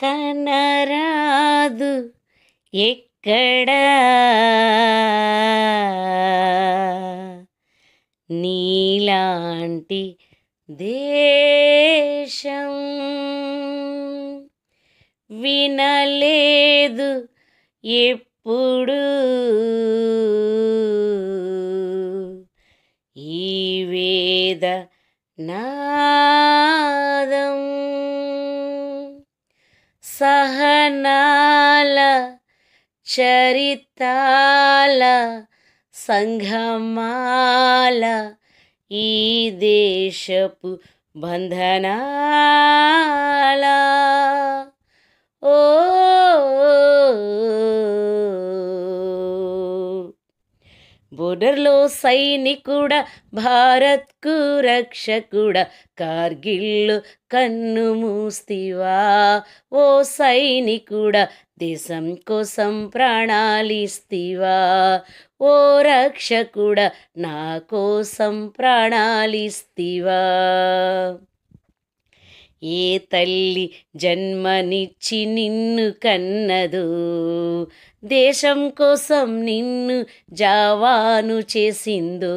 కనరాదు ఎక్కడా నీలాంటి దేశం వినలేదు ఎప్పుడు ఈ వేద నాదం సహనాల చరితాల సంఘమాల ఈ దేశపు బంధనాల ఓ బోర్డర్లో సైనికుడ భారత్కు రక్షకుడ కార్గిల్ కన్ను మూస్తివా ఓ సైనికుడ దేశం కోసం ప్రాణాలిస్తివా ఓ రక్షకుడ నా కోసం ప్రాణాలిస్తివా ఏ తల్లి జన్మనిచ్చి నిన్ను కన్నదు దేశం కోసం నిన్ను జావాను చేసిందో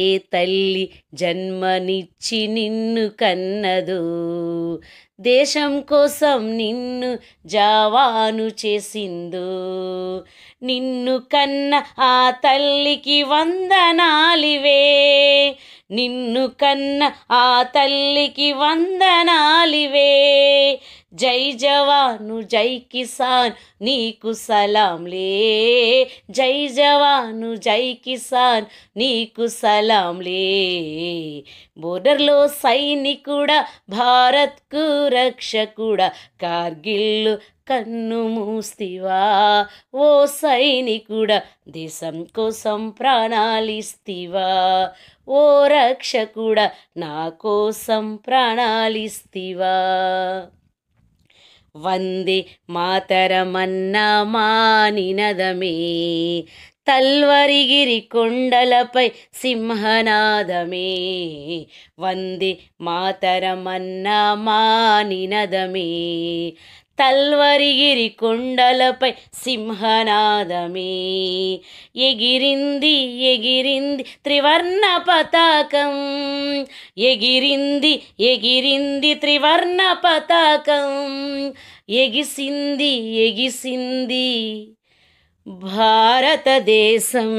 ఏ తల్లి జన్మనిచ్చి నిన్ను కన్నదు దేశం కోసం నిన్ను జావాను చేసిందో నిన్ను కన్న ఆ తల్లికి వందనాలివే నిన్ను కన్న ఆ తల్లికి వందనాలివే జై జవాను జై కిసాన్ నీకు సలాంలే జై జవాను జై కిసాన్ నీకు సలాంలే బోర్డర్లో సైనికుడా భారత్కు రక్షకుడ కార్గిల్ కన్ను మూస్తివా ఓ సైనికుడ దేశం కోసం ప్రాణాలిస్తివా ఓ రక్షకుడ నా కోసం ప్రాణాలిస్తివా வந்தே మాతరమన్నమానినదమే తల్వరిగిరి కొండలపై సింహనాదమే వందే మాతరమన్నమానినదమే తల్వరిగిరి కొండలపై సింహనాదమే ఎగిరింది ఎగిరింది త్రివర్ణ పతాకం ఎగిరింది ఎగిరింది త్రివర్ణ పతాకం ఎగిసింది ఎగిసింది భారతదేశం